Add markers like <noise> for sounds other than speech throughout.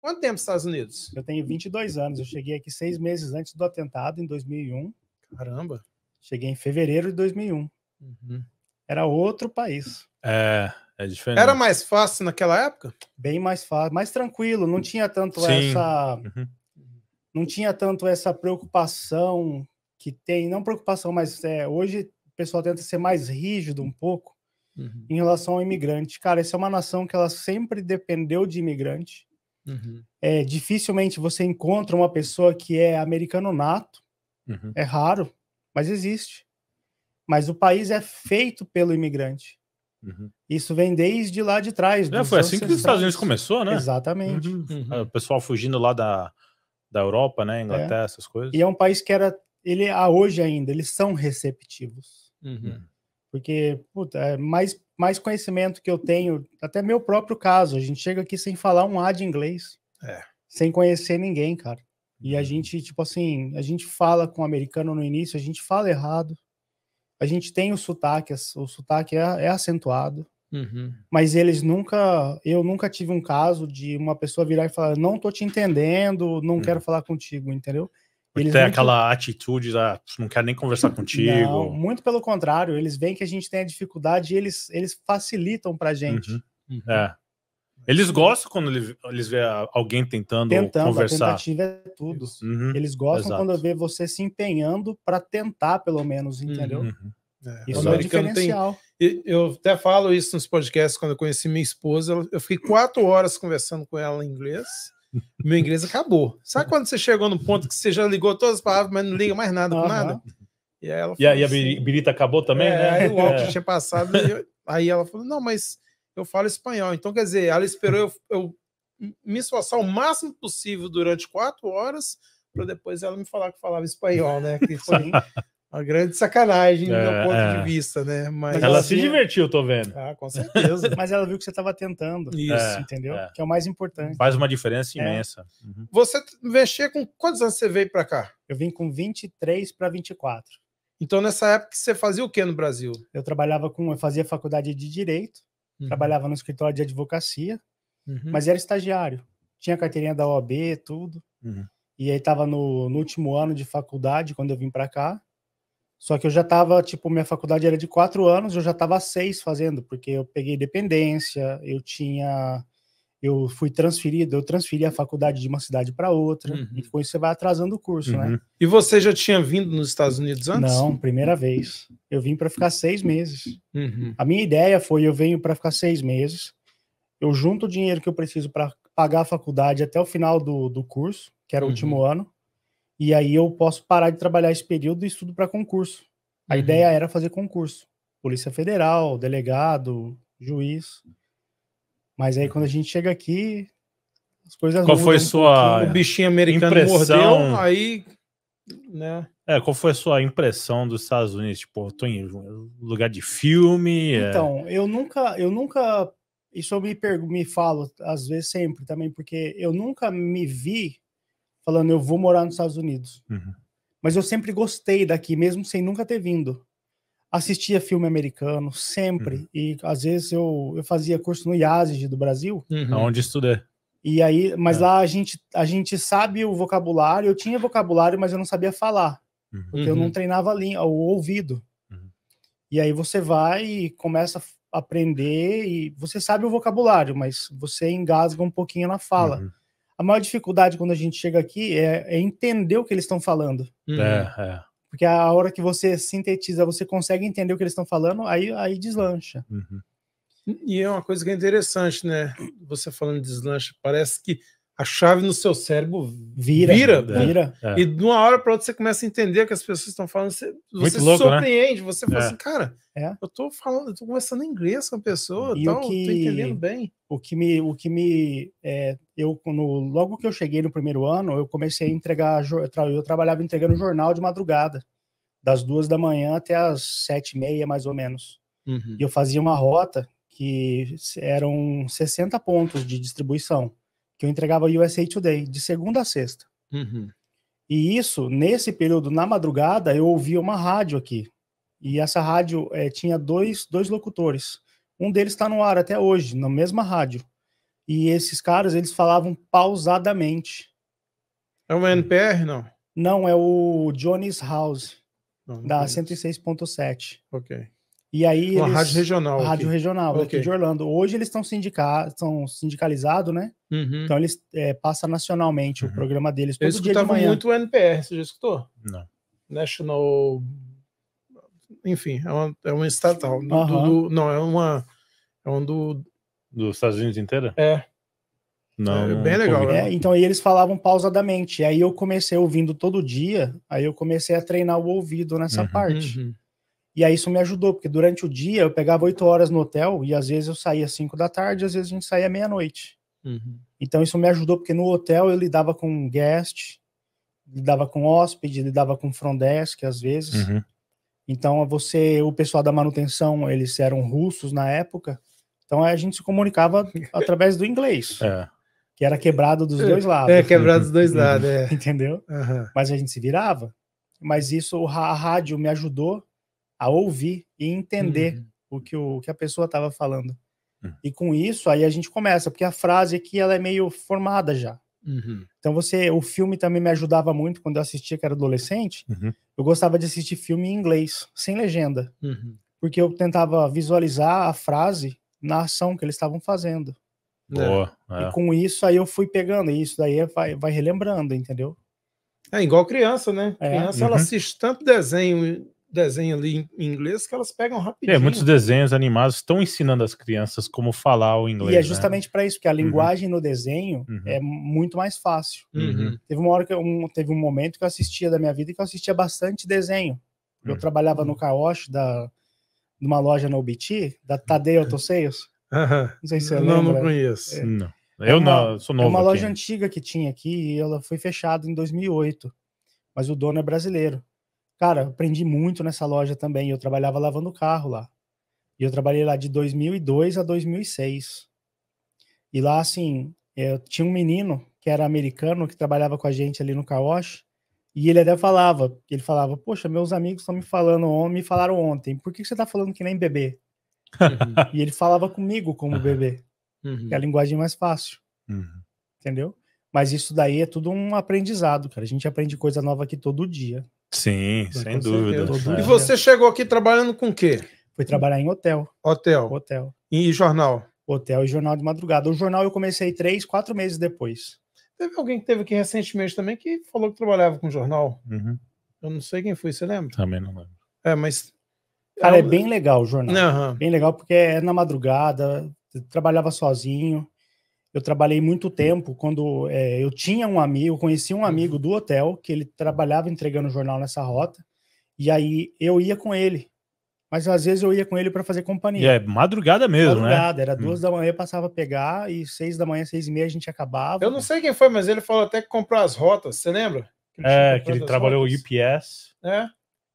Quanto tempo nos Estados Unidos? Eu tenho 22 anos. Eu cheguei aqui seis meses antes do atentado, em 2001. Caramba. Cheguei em fevereiro de 2001. Uhum. Era outro país. É, é diferente. Era mais fácil naquela época? Bem mais fácil, mais tranquilo. Não tinha tanto Sim. essa. Uhum. Não tinha tanto essa preocupação que tem. Não preocupação, mas é, hoje o pessoal tenta ser mais rígido um pouco uhum. em relação ao imigrante. Cara, essa é uma nação que ela sempre dependeu de imigrante. Uhum. É, dificilmente você encontra uma pessoa que é americano nato, uhum. é raro, mas existe. Mas o país é feito pelo imigrante. Uhum. Isso vem desde lá de trás. É, foi assim que os Estados Unidos começou, né? Exatamente. Uhum. Uhum. É, o pessoal fugindo lá da, da Europa, né? Inglaterra, é. essas coisas. E é um país que era, ele a é hoje ainda, eles são receptivos. Uhum. uhum. Porque, puta, é mais, mais conhecimento que eu tenho, até meu próprio caso, a gente chega aqui sem falar um A de inglês. É. Sem conhecer ninguém, cara. E a uhum. gente, tipo assim, a gente fala com o americano no início, a gente fala errado. A gente tem o sotaque, o sotaque é, é acentuado. Uhum. Mas eles nunca, eu nunca tive um caso de uma pessoa virar e falar, não tô te entendendo, não uhum. quero falar contigo, entendeu? Eles ter aquela que... atitude da não quero nem conversar <laughs> contigo. Não, muito pelo contrário, eles veem que a gente tem a dificuldade e eles, eles facilitam pra gente. Uhum. Uhum. É. Eles gostam quando eles veem alguém tentando, tentando conversar. A tentativa é tudo. Uhum. Eles gostam Exato. quando vê você se empenhando para tentar, pelo menos, entendeu? Uhum. É, isso é diferencial. Tem... Eu até falo isso nos podcasts quando eu conheci minha esposa. Eu fiquei quatro horas conversando com ela em inglês meu inglês acabou. Sabe <laughs> quando você chegou no ponto que você já ligou todas as palavras, mas não liga mais nada com uhum. nada? E, ela e, assim, e, a birita acabou também, é, né? Aí o álcool <laughs> é. tinha passado. Eu, aí ela falou: não, mas eu falo espanhol. Então, quer dizer, ela esperou eu, eu me esforçar o máximo possível durante quatro horas para depois ela me falar que falava espanhol, né? Que foi uma grande sacanagem é, do meu é, ponto é. de vista, né? Mas ela assim, se divertiu, tô vendo. Ah, com certeza. <laughs> Mas ela viu que você estava tentando. Isso, é, entendeu? É. Que é o mais importante. Faz uma diferença é. imensa. Uhum. Você mexer com quantos anos você veio para cá? Eu vim com 23 para 24. Então nessa época você fazia o que no Brasil? Eu trabalhava com, eu fazia faculdade de direito, uhum. trabalhava no escritório de advocacia, uhum. mas era estagiário. Tinha carteirinha da OAB, tudo. Uhum. E aí estava no, no último ano de faculdade quando eu vim para cá só que eu já estava, tipo, minha faculdade era de quatro anos, eu já estava seis fazendo, porque eu peguei dependência, eu tinha. Eu fui transferido, eu transferi a faculdade de uma cidade para outra, uhum. e com isso você vai atrasando o curso, né? uhum. né? E você já tinha vindo nos Estados Unidos antes? Não, primeira vez. Eu vim para ficar seis meses. Uhum. A minha ideia foi: eu venho para ficar seis meses, eu junto o dinheiro que eu preciso para pagar a faculdade até o final do, do curso, que era o último uhum. ano, e aí eu posso parar de trabalhar esse período e estudo para concurso. A uhum. ideia era fazer concurso. Polícia Federal, delegado, juiz. Mas aí uhum. quando a gente chega aqui, as coisas Qual foi sua o bichinho americano impressão... mordeu, aí né? É, qual foi a sua impressão dos Estados Unidos? Tipo, tô em lugar de filme. É. Então, eu nunca, eu nunca. Isso eu me, me falo às vezes sempre também, porque eu nunca me vi falando eu vou morar nos Estados Unidos. Uhum. Mas eu sempre gostei daqui, mesmo sem nunca ter vindo. Assistia filme americano, sempre. Uhum. E às vezes eu, eu fazia curso no IASG do Brasil. Uhum. Onde estudei. E aí, mas é. lá a gente, a gente sabe o vocabulário. Eu tinha vocabulário, mas eu não sabia falar. Uhum. Porque eu não uhum. treinava ali o ouvido. Uhum. E aí você vai e começa a aprender e você sabe o vocabulário, mas você engasga um pouquinho na fala. Uhum a maior dificuldade quando a gente chega aqui é, é entender o que eles estão falando. Uhum. É, é. Porque a hora que você sintetiza, você consegue entender o que eles estão falando, aí, aí deslancha. Uhum. E é uma coisa que é interessante, né? Você falando de deslancha, parece que a chave no seu cérebro vira. Vira. Né? né? vira. É. E de uma hora para outra você começa a entender o que as pessoas estão falando. Você, você louco, né? surpreende, né? você fala é. assim, cara, é. eu tô falando, eu tô conversando inglês com a pessoa, e tal, que, tô entendendo bem. O que me, o que me, é, eu no, logo que eu cheguei no primeiro ano, eu comecei a entregar, eu trabalhava entregando jornal de madrugada, das duas da manhã até as sete e meia, mais ou menos. Uhum. E eu fazia uma rota que eram 60 pontos de distribuição que eu entregava USA Today, de segunda a sexta. Uhum. E isso, nesse período, na madrugada, eu ouvia uma rádio aqui. E essa rádio é, tinha dois, dois locutores. Um deles está no ar até hoje, na mesma rádio. E esses caras, eles falavam pausadamente. É uma NPR, não? Não, é o Johnny's House, não, não da 106.7. Ok. E aí Uma eles... rádio regional. Rádio aqui. regional, é okay. de Orlando. Hoje eles estão sindica... sindicalizados, né? Uhum. Então eles é, passam nacionalmente uhum. o programa deles. Todo Eu escutava dia de manhã. muito o NPR, você já escutou? Não. National. Enfim, é uma, é uma estatal. Uhum. Do, do, não, é uma. É um do. Dos Estados Unidos inteira? É. Não, é bem legal. É, né? então aí eles falavam pausadamente. Aí eu comecei ouvindo todo dia, aí eu comecei a treinar o ouvido nessa uhum. parte. Uhum. E aí isso me ajudou, porque durante o dia eu pegava oito horas no hotel e às vezes eu saía cinco da tarde, às vezes a gente saía meia-noite. Uhum. Então isso me ajudou, porque no hotel eu lidava com guest, lidava com hóspede, lidava com front desk às vezes. Uhum. Então você, o pessoal da manutenção, eles eram russos na época. Então a gente se comunicava <laughs> através do inglês. É. Que era quebrado dos dois é, lados. É, quebrado dos dois <laughs> lados, é. Entendeu? Uhum. Mas a gente se virava. Mas isso, a rádio me ajudou, a ouvir e entender uhum. o, que o, o, que a pessoa estava falando. Uhum. E com isso, aí a gente começa, porque a frase aqui ela é meio formada já. Uhum. Então você, o filme também me ajudava muito quando eu assistia, que era adolescente. Uhum. Eu gostava de assistir filme em inglês, sem legenda, uhum. porque eu tentava visualizar a frase na ação que eles estavam fazendo. É. Boa. É. E com isso aí eu fui pegando, e isso daí é, vai, vai relembrando, entendeu? É igual criança, né? É. Criança ela uhum. assiste tanto desenho desenho ali em inglês que elas pegam rapidinho. É, muitos desenhos animados estão ensinando as crianças como falar o inglês. E é né? justamente né? para isso, que a uhum. linguagem uhum. no desenho uhum. é muito mais fácil. Uhum. uhum. Teve uma hora que eu, um, teve um momento que eu assistia da minha vida que eu assistia bastante desenho. Eu uhum. trabalhava no Kaosh da numa loja no UBT, da Tadeu Autoseios. Não sei se você Não, lembra. não conheço. É, não. É eu é uma, não, sou novo. É uma loja aqui. antiga que tinha aqui e ela foi fechada em 2008. Mas o dono é brasileiro. Cara, aprendi muito nessa loja também. Eu trabalhava lavando carro lá. E eu trabalhei lá de 2002 a 2006. E lá, assim, eu tinha um menino que era americano que trabalhava com a gente ali no Kaoshi. E ele até falava, ele falava, poxa, meus amigos estão me falando, me falaram ontem, por que você está falando que nem bebê? Uhum. <laughs> E ele falava comigo como bebê, uhum. é a uhum. linguagem mais fácil, uhum. entendeu? Mas isso daí é tudo um aprendizado, cara. A gente aprende coisa nova aqui todo dia. Sim, Foi, sem dúvida. Certeza. E você chegou aqui trabalhando com o quê? Fui trabalhar em hotel. Hotel. Hotel. E jornal? Hotel e jornal de madrugada. O jornal eu comecei três, quatro meses depois. Teve alguém que teve aqui recentemente também que falou que trabalhava com jornal. Uhum. Eu não sei quem foi, você lembra? Também não lembro. É, mas. Cara, é, é bem legal o jornal. Uhum. Bem legal porque é na madrugada, trabalhava sozinho eu trabalhei muito tempo quando é, eu tinha um amigo, conheci um amigo do hotel que ele trabalhava entregando jornal nessa rota, e aí eu ia com ele. Mas às vezes eu ia com ele para fazer companhia. E é madrugada mesmo, né? madrugada, né? era hum. duas hum. da manhã, passava a pegar, e seis da manhã, seis e meia a gente acabava. Eu não sei quem foi, mas ele falou até que comprou as rotas, você lembra? Que é, que ele trabalhou rotas. UPS. É.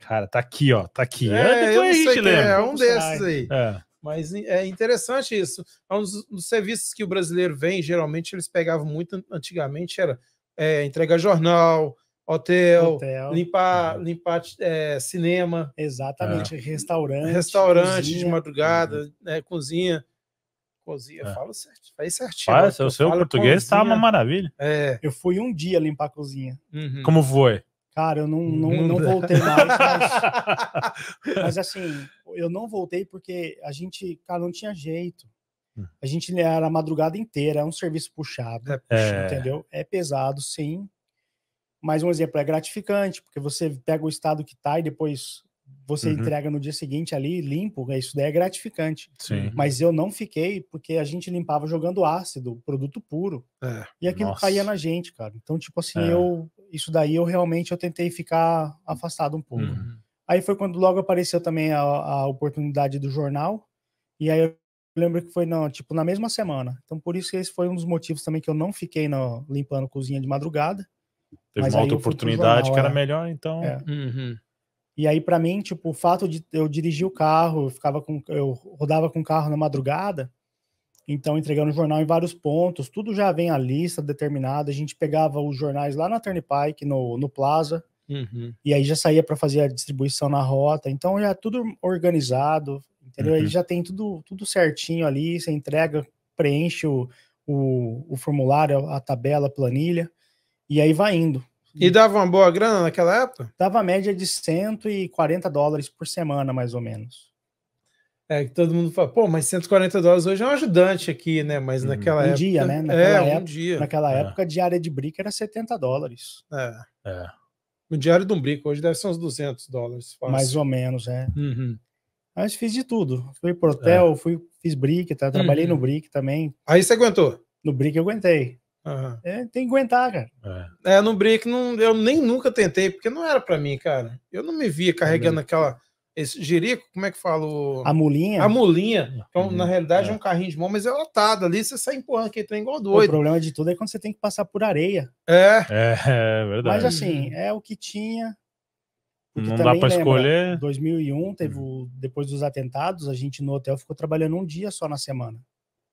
Cara, tá aqui, ó, tá aqui. É, é, depois a gente lembra. É, um desses aí. É. Mas é interessante isso. É um dos, dos serviços que o brasileiro vem, geralmente eles pegavam muito antigamente, era é, entregar jornal, hotel, hotel, limpar, é. limpar é, cinema. Exatamente, é. restaurante. Restaurante cozinha, de madrugada, uhum. Né, cozinha. Cozinha, é. fala certo, faz certinho. Faz, né? o seu português está tá uma maravilha. É. Eu fui um dia limpar a cozinha. Uhum. Como foi? Cara, eu não, não, uhum. não voltei mais. Mas, <laughs> mas assim, eu não voltei porque a gente, cara, não tinha jeito. Hum. A gente era a madrugada inteira, é um serviço puxado, é, entendeu? É pesado, sim. Mas um exemplo é gratificante, porque você pega o estado que tá e depois você uhum. entrega no dia seguinte ali limpo, né? isso daí é gratificante. Sim. Uhum. Mas eu não fiquei porque a gente limpava jogando ácido, produto puro. É. E aquilo Nossa. caía na gente, cara. Então, tipo assim, é. eu isso daí eu realmente eu tentei ficar afastado um pouco. Uhum. Aí foi quando logo apareceu também a, a oportunidade do jornal. E aí eu lembro que foi não, tipo na mesma semana. Então por isso que esse foi um dos motivos também que eu não fiquei no, limpando cozinha de madrugada. Teve uma outra oportunidade jornal, que era é. melhor, então. É. Uhum. E aí para mim, tipo, o fato de eu dirigir o carro, eu ficava com eu rodava com o carro na madrugada, então entregando o jornal em vários pontos, tudo já vem a lista determinada. A gente pegava os jornais lá na Turnpike, no no Plaza Uhum. E aí já saía para fazer a distribuição na rota. Então já é tudo organizado, entendeu? Uhum. Aí já tem tudo, tudo certinho ali, você entrega, preenche o, o, o formulário, a tabela, a planilha, e aí vai indo. E dava uma boa grana naquela época? Dava média de 140 dólares por semana, mais ou menos. É, que todo mundo fala, pô, mas 140 dólares hoje é um ajudante aqui, né? Mas uhum. naquela um época. Um dia, né? É, naquela é, época, um dia. Naquela é. época, diária de brick era 70 dólares. É. É. No Diário do brico hoje deve ser uns 200 dólares. Fácil. Mais ou menos, é. Uhum. Mas fiz de tudo. Fui pro hotel, é. fui, fiz brick, tá? trabalhei uhum. no brick também. Aí você aguentou? No brick eu aguentei. Uhum. É, tem que aguentar, cara. É, é no brick não, eu nem nunca tentei, porque não era para mim, cara. Eu não me via carregando aquela esse jerico, como é que fala? A mulinha? A mulinha. Então, uhum, na realidade, é. um carrinho de mão, mas é lotado ali, você sai empurrando aquele tem tá igual doido. O problema de tudo é quando você tem que passar por areia. É. É, <laughs> é verdade. Mas assim, é o que tinha. Porque Não dá para escolher. 2001 teve hum. o, depois dos atentados, a gente no hotel ficou trabalhando um dia só na semana.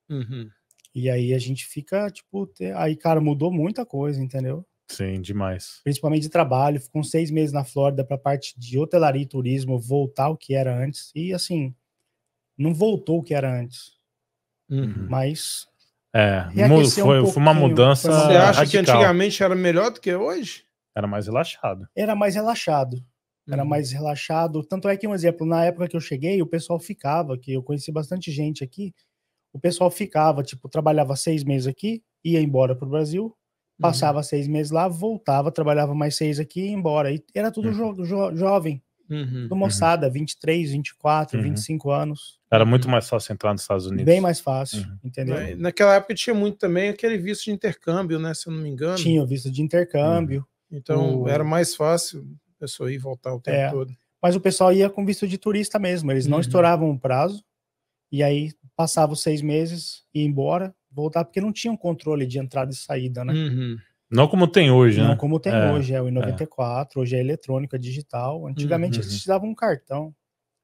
Uhum. E aí a gente fica tipo, te... aí cara mudou muita coisa, entendeu? Sim, demais. Principalmente de trabalho. Ficou seis meses na Flórida para a parte de hotelaria e turismo voltar o que era antes. E assim, não voltou o que era antes. Uhum. Mas. É, foi, um foi uma mudança. Você acha radical. que antigamente era melhor do que hoje? Era mais relaxado. Era mais relaxado. Uhum. Era mais relaxado. Tanto é que, um exemplo, na época que eu cheguei, o pessoal ficava, que eu conheci bastante gente aqui, o pessoal ficava, tipo, trabalhava seis meses aqui, ia embora para o Brasil, Passava uhum. seis meses lá, voltava, trabalhava mais seis aqui e ia embora. E era tudo uhum. jo jo jovem, uhum. tudo uhum. moçada, uhum. 23, 24, uhum. 25 anos. Era muito mais fácil entrar nos Estados Unidos. Bem mais fácil, uhum. entendeu? Na, é, naquela época tinha muito também aquele visto de intercâmbio, né? Se eu não me engano. Tinha o visto de intercâmbio. Uhum. Então era mais fácil a pessoa ir e voltar o tempo é. todo. Mas o pessoal ia com visto de turista mesmo, eles não estouravam o prazo. E aí passava os seis meses, ia embora, voltar porque não tinha um controle de entrada e saída, né? Uhum. Não como tem hoje, não né? Não como tem é, hoje, é o I94, é. hoje é eletrônica, digital. Antigamente uhum. gente dava um cartão.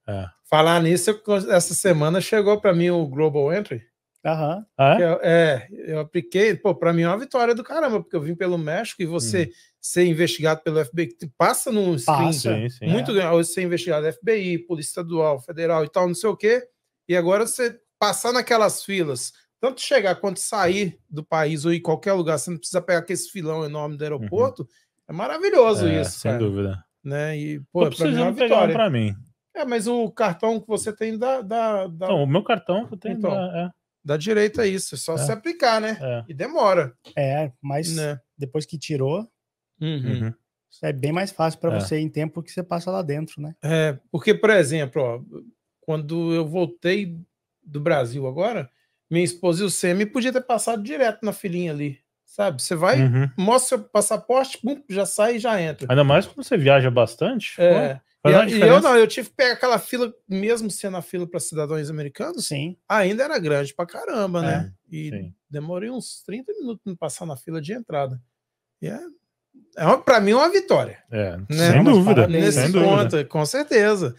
É. Falar nisso, essa semana chegou para mim o Global Entry. Aham. Ah, é? é eu apliquei, pô, para mim é uma vitória do caramba, porque eu vim pelo México e você uhum. ser investigado pelo FBI, passa num passa, screen, sim, sim, é. muito é. ser investigado FBI, Polícia Estadual, Federal e tal, não sei o quê, e agora você passar naquelas filas, tanto chegar quanto sair do país ou em qualquer lugar, você não precisa pegar aquele filão enorme do aeroporto. Uhum. É maravilhoso é, isso. Sem cara. dúvida. Né? E, pô, Tô precisando pra mim é pegar para mim. É, mas o cartão que você tem dá. dá, Não, o meu cartão que eu tenho então, dá, é. direito a é isso. É só é. se aplicar, né? É. E demora. É, mas né? depois que tirou. Uhum. Uhum. É bem mais fácil para é. você em tempo que você passa lá dentro, né? É, porque, por exemplo, ó, quando eu voltei do Brasil agora, minha esposa e o Semi podia ter passado direto na filinha ali. Sabe? Você vai, uhum. mostra seu passaporte, bum, já sai e já entra. Ainda mais quando você viaja bastante. É. E, a, e, eu não, eu tive que pegar aquela fila, mesmo sendo a fila para cidadãos americanos, sim. ainda era grande pra caramba, né? é, né? e sim. demorei uns 30 minutos no passar na fila de entrada. E é, é para mim é uma vitória. É, né? sem, dúvida, nesse sem ponto, dúvida. com certeza.